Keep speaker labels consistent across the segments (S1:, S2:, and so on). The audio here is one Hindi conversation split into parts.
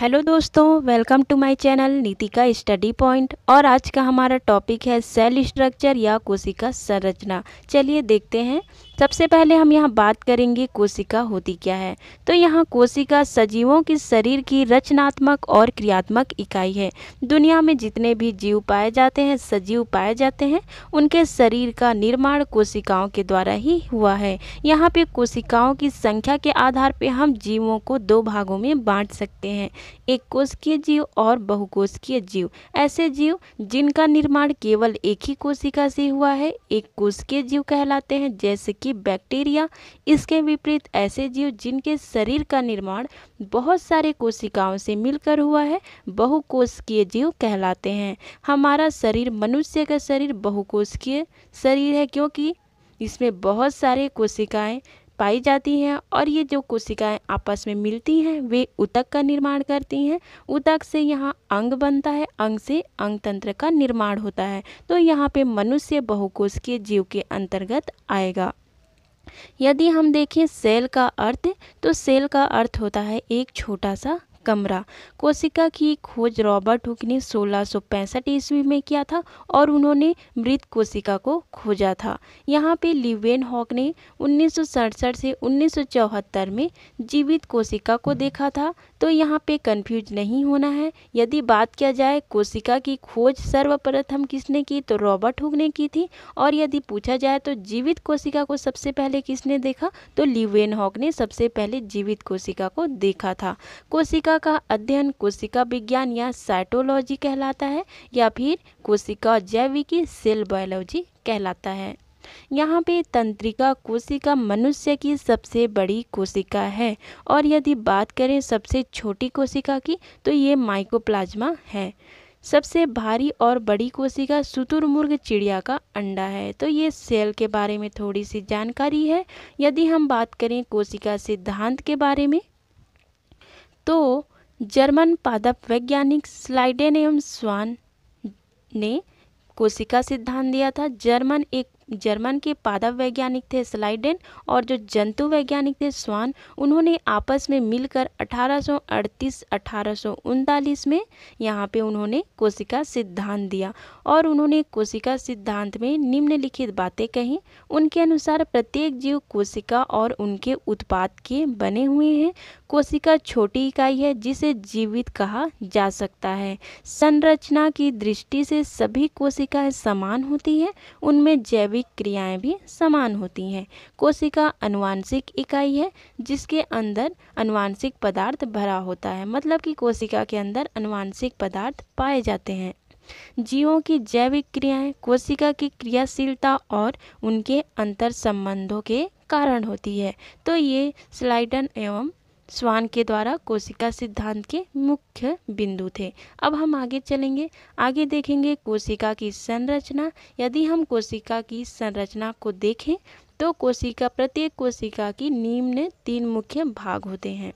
S1: हेलो दोस्तों वेलकम टू माय चैनल नीति का स्टडी पॉइंट और आज का हमारा टॉपिक है सेल स्ट्रक्चर या कोशिका संरचना चलिए देखते हैं सबसे पहले हम यहाँ बात करेंगे कोशिका होती क्या है तो यहाँ कोशिका सजीवों के शरीर की रचनात्मक और क्रियात्मक इकाई है दुनिया में जितने भी जीव पाए जाते हैं सजीव पाए जाते हैं उनके शरीर का निर्माण कोशिकाओं के द्वारा ही हुआ है यहाँ पे कोशिकाओं की संख्या के आधार पर हम जीवों को दो भागों में बांट सकते हैं एक कोशिकीय जीव और बहुकोशिकीय जीव ऐसे जीव जिनका निर्माण केवल एक ही कोशिका से हुआ है एक कोशिकीय जीव कहलाते हैं जैसे कि कि बैक्टीरिया इसके विपरीत ऐसे जीव जिनके शरीर का निर्माण बहुत सारे कोशिकाओं से मिलकर हुआ है बहुकोशकीय जीव कहलाते हैं हमारा शरीर मनुष्य का शरीर बहुकोशकीय शरीर है क्योंकि इसमें बहुत सारे कोशिकाएँ पाई जाती हैं और ये जो कोशिकाएं आपस में मिलती हैं वे उतक का निर्माण करती हैं उतक से यहाँ अंग बनता है अंग से अंग तंत्र का निर्माण होता है तो यहाँ पे मनुष्य बहुकोशिकीय जीव के अंतर्गत आएगा यदि हम देखें सेल का अर्थ तो सेल का अर्थ होता है एक छोटा सा कमरा कोशिका की खोज रॉबर्ट हुक ने सोलह ईस्वी में किया था और उन्होंने मृत कोशिका को खोजा था यहाँ पे लिवेन हॉक ने उन्नीस से उन्नीस में जीवित कोशिका को देखा था तो यहाँ पे कंफ्यूज नहीं होना है यदि बात किया जाए कोशिका की खोज सर्वप्रथम किसने की तो रॉबर्ट हुक ने की थी और यदि पूछा जाए तो जीवित कोशिका को सबसे पहले किसने देखा तो लिवेन हॉक ने सबसे पहले जीवित कोशिका को देखा था कोशिका का अध्ययन कोशिका विज्ञान या साइटोलॉजी कहलाता है या फिर कोशिका जैविकी सेल बायोलॉजी कहलाता है यहाँ पे तंत्रिका कोशिका मनुष्य की सबसे बड़ी कोशिका है और यदि बात करें सबसे छोटी कोशिका की तो ये माइकोप्लाज्मा है सबसे भारी और बड़ी कोशिका शुतुरमुर्ग चिड़िया का अंडा है तो ये सेल के बारे में थोड़ी सी जानकारी है यदि हम बात करें कोशिका सिद्धांत के बारे में तो जर्मन पादप वैज्ञानिक स्लाइडेन एवं स्वान ने कोशिका सिद्धांत दिया था जर्मन एक जर्मन के पादव वैज्ञानिक थे स्लाइडेन और जो जंतु वैज्ञानिक थे स्वान उन्होंने आपस में मिलकर 1838 1839 में यहाँ पे उन्होंने कोशिका सिद्धांत दिया और उन्होंने कोशिका सिद्धांत में निम्नलिखित बातें कही उनके अनुसार प्रत्येक जीव कोशिका और उनके उत्पाद के बने हुए हैं कोशिका छोटी इकाई है जिसे जीवित कहा जा सकता है संरचना की दृष्टि से सभी कोशिकाएं समान होती है उनमें जैविक जैविक क्रियाएं भी समान होती हैं कोशिका अनुवांशिक इकाई है जिसके अंदर अनुवांशिक पदार्थ भरा होता है मतलब कि कोशिका के अंदर अनुवांशिक पदार्थ पाए जाते हैं जीवों की जैविक क्रियाएं कोशिका की क्रियाशीलता और उनके अंतर संबंधों के कारण होती है तो ये स्लाइडन एवं स्वान के द्वारा कोशिका सिद्धांत के मुख्य बिंदु थे अब हम आगे चलेंगे आगे देखेंगे कोशिका की संरचना यदि हम कोशिका की संरचना को देखें तो कोशिका प्रत्येक कोशिका की निम्न तीन मुख्य भाग होते हैं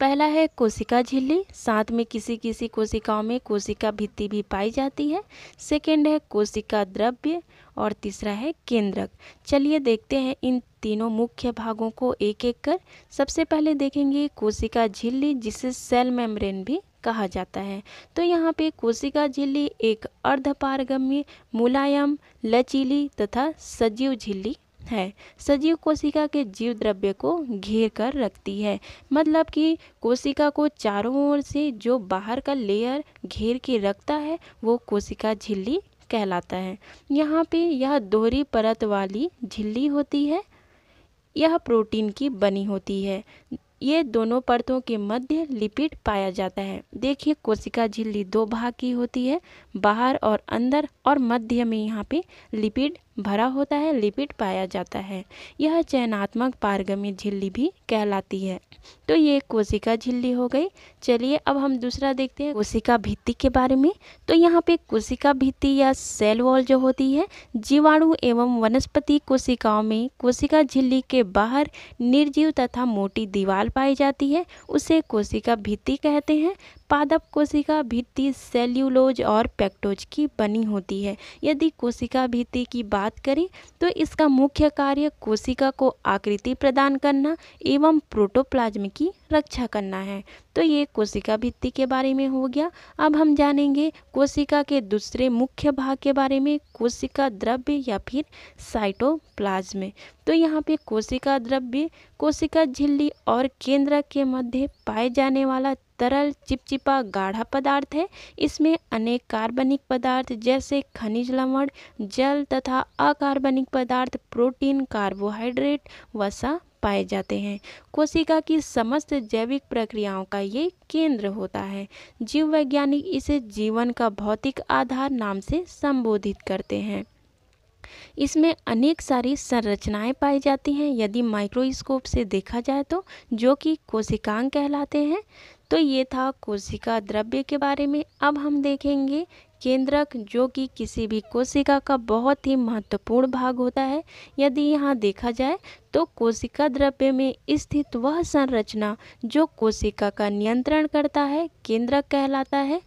S1: पहला है कोशिका झिल्ली साथ में किसी किसी कोशिकाओं में कोशिका भित्ति भी पाई जाती है सेकेंड है कोशिका द्रव्य और तीसरा है केंद्रक चलिए देखते हैं इन तीनों मुख्य भागों को एक एक कर सबसे पहले देखेंगे कोशिका झिल्ली जिसे सेल मेम्ब्रेन भी कहा जाता है तो यहाँ पे कोशिका झिल्ली एक अर्धपारगम्य मुलायम लचीली तथा सजीव झिल्ली है सजीव कोशिका के जीव द्रव्य को घेर कर रखती है मतलब कि कोशिका को चारों ओर से जो बाहर का लेयर घेर के रखता है वो कोशिका झिल्ली कहलाता है यहाँ पे यह दोहरी परत वाली झिल्ली होती है यह प्रोटीन की बनी होती है ये दोनों परतों के मध्य लिपिड पाया जाता है देखिए कोशिका झिल्ली दो भाग की होती है बाहर और अंदर और मध्य में यहाँ पे लिपिड भरा होता है लिपिड पाया जाता है यह चयनात्मक पारगमी झिल्ली भी कहलाती है तो ये कोशिका झिल्ली हो गई चलिए अब हम दूसरा देखते हैं कोशिका भित्ति के बारे में तो यहाँ पे कोशिका भित्ति या सेल वॉल जो होती है जीवाणु एवं वनस्पति कोशिकाओं में कोशिका झिल्ली के बाहर निर्जीव तथा मोटी दीवार पाई जाती है उसे कोशिका भित्ति कहते हैं पादप कोशिका भित्ति सेल्यूलोज और पैक्टोज की बनी होती है यदि कोशिका भित्ति की बात करें तो इसका मुख्य कार्य कोशिका को आकृति प्रदान करना एवं प्रोटोप्लाज्म की रक्षा करना है तो ये कोशिका भित्ति के बारे में हो गया अब हम जानेंगे कोशिका के दूसरे मुख्य भाग के बारे में कोशिका द्रव्य या फिर साइटोप्लाज्म तो यहाँ पे कोशिका द्रव्य कोशिका झिल्ली और केंद्र के मध्य पाए जाने वाला तरल चिपचिपा गाढ़ा पदार्थ है इसमें अनेक कार्बनिक पदार्थ जैसे खनिज लवण जल तथा अकार्बनिक पदार्थ प्रोटीन कार्बोहाइड्रेट वसा पाए जाते हैं कोशिका की समस्त जैविक प्रक्रियाओं का ये केंद्र होता है जीव वैज्ञानिक इसे जीवन का भौतिक आधार नाम से संबोधित करते हैं इसमें अनेक सारी संरचनाएं पाई जाती हैं यदि माइक्रोस्कोप से देखा जाए तो जो कि कोशिकांग कहलाते हैं तो ये था कोशिका द्रव्य के बारे में अब हम देखेंगे केंद्रक जो कि किसी भी कोशिका का बहुत ही महत्वपूर्ण भाग होता है यदि यहाँ देखा जाए तो कोशिका द्रव्य में स्थित वह संरचना जो कोशिका का नियंत्रण करता है केंद्रक कहलाता है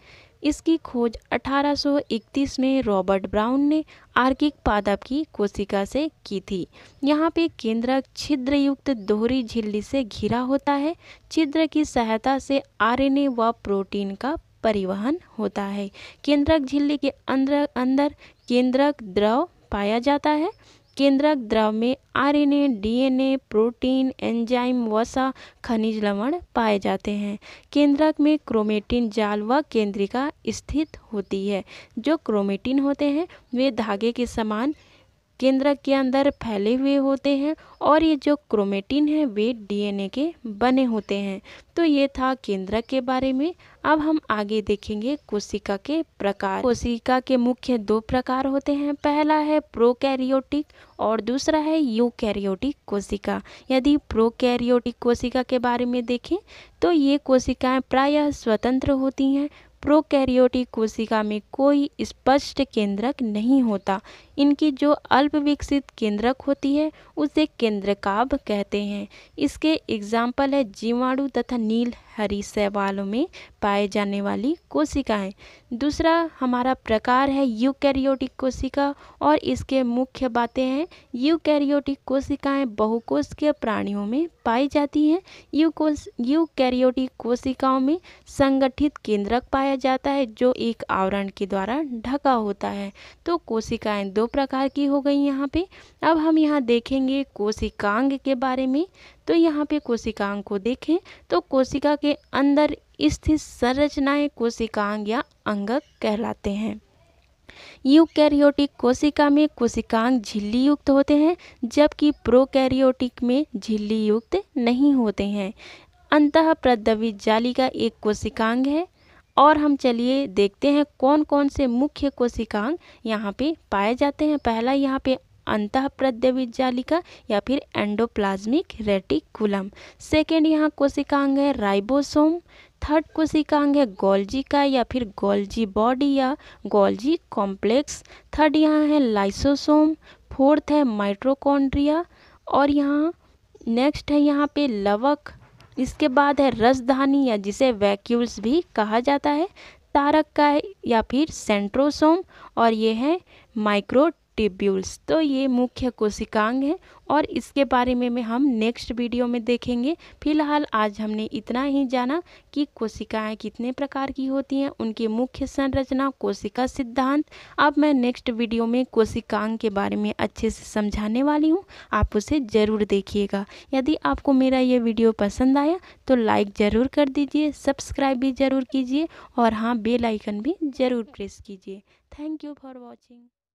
S1: इसकी खोज 1831 में रॉबर्ट ब्राउन ने आर्किक पादप की कोशिका से की थी यहाँ पे केंद्रक छिद्र युक्त दोहरी झिल्ली से घिरा होता है छिद्र की सहायता से आरएनए व प्रोटीन का परिवहन होता है केंद्रक झिल्ली के अंदर अंदर केंद्रक द्रव पाया जाता है केंद्रक द्रव में आरएनए, डीएनए, प्रोटीन एंजाइम वसा खनिज लवण पाए जाते हैं केंद्रक में क्रोमेटिन जाल व केंद्रिका स्थित होती है जो क्रोमेटिन होते हैं वे धागे के समान केंद्रक के अंदर फैले हुए होते हैं और ये जो क्रोमेटिन है वे डीएनए के बने होते हैं तो ये था केंद्रक के बारे में अब हम आगे देखेंगे कोशिका के प्रकार कोशिका के मुख्य दो प्रकार होते हैं पहला है प्रोकैरियोटिक और दूसरा है यूकैरियोटिक कोशिका यदि प्रोकैरियोटिक कोशिका के बारे में देखें तो ये कोशिकाएँ प्रायः स्वतंत्र होती हैं प्रोकैरियोटिक कोशिका में कोई स्पष्ट केंद्रक नहीं होता इनकी जो अल्प विकसित केंद्रक होती है उसे केंद्रकाभ कहते हैं इसके एग्जाम्पल है जीवाणु तथा नील हरी शैवालों में पाए जाने वाली कोशिकाएं दूसरा हमारा प्रकार है यूकैरियोटिक कोशिका और इसके मुख्य बातें हैं यूकैरियोटिक कोशिकाएं के प्राणियों में पाई जाती हैं यूकैरियोटिक कोशिकाओं में संगठित केंद्रक पाया जाता है जो एक आवरण के द्वारा ढका होता है तो कोशिकाएं दो प्रकार की हो गई यहाँ पे अब हम यहाँ देखेंगे कोशिकांग के बारे में तो यहाँ पे कोशिकांग को देखें तो कोशिका के अंदर स्थित संरचनाएं कोशिकांग या अंगक कहलाते हैं यूकैरियोटिक कोशिका में कोशिकांग झिल्ली युक्त होते हैं जबकि प्रोकैरियोटिक में झिल्ली युक्त नहीं होते हैं अंत प्रद्रवित जाली का एक कोशिकांग है और हम चलिए देखते हैं कौन कौन से मुख्य कोशिकांग यहाँ पे पाए जाते हैं पहला यहाँ पे अंत प्रद्यवित जालिका या फिर एंडोप्लाज्मिक रेटिकुलम सेकेंड यहाँ कोशिकांग है राइबोसोम थर्ड कोशिकांग है गोल्जी का या फिर गोल्जी बॉडी या गोल्जी कॉम्प्लेक्स थर्ड यहाँ है लाइसोसोम फोर्थ है माइट्रोकॉन्ड्रिया और यहाँ नेक्स्ट है यहाँ पे लवक इसके बाद है रसधानी या जिसे वैक्यूल्स भी कहा जाता है तारक का या फिर सेंट्रोसोम और ये है माइक्रो टिब्यूल्स तो ये मुख्य कोशिकांग हैं और इसके बारे में, में हम नेक्स्ट वीडियो में देखेंगे फिलहाल आज हमने इतना ही जाना कि कोशिकाएं कितने प्रकार की होती हैं उनकी मुख्य संरचना कोशिका सिद्धांत अब मैं नेक्स्ट वीडियो में कोशिकांग के बारे में अच्छे से समझाने वाली हूँ आप उसे ज़रूर देखिएगा यदि आपको मेरा ये वीडियो पसंद आया तो लाइक ज़रूर कर दीजिए सब्सक्राइब भी ज़रूर कीजिए और हाँ बेलाइकन भी ज़रूर प्रेस कीजिए थैंक यू फॉर वॉचिंग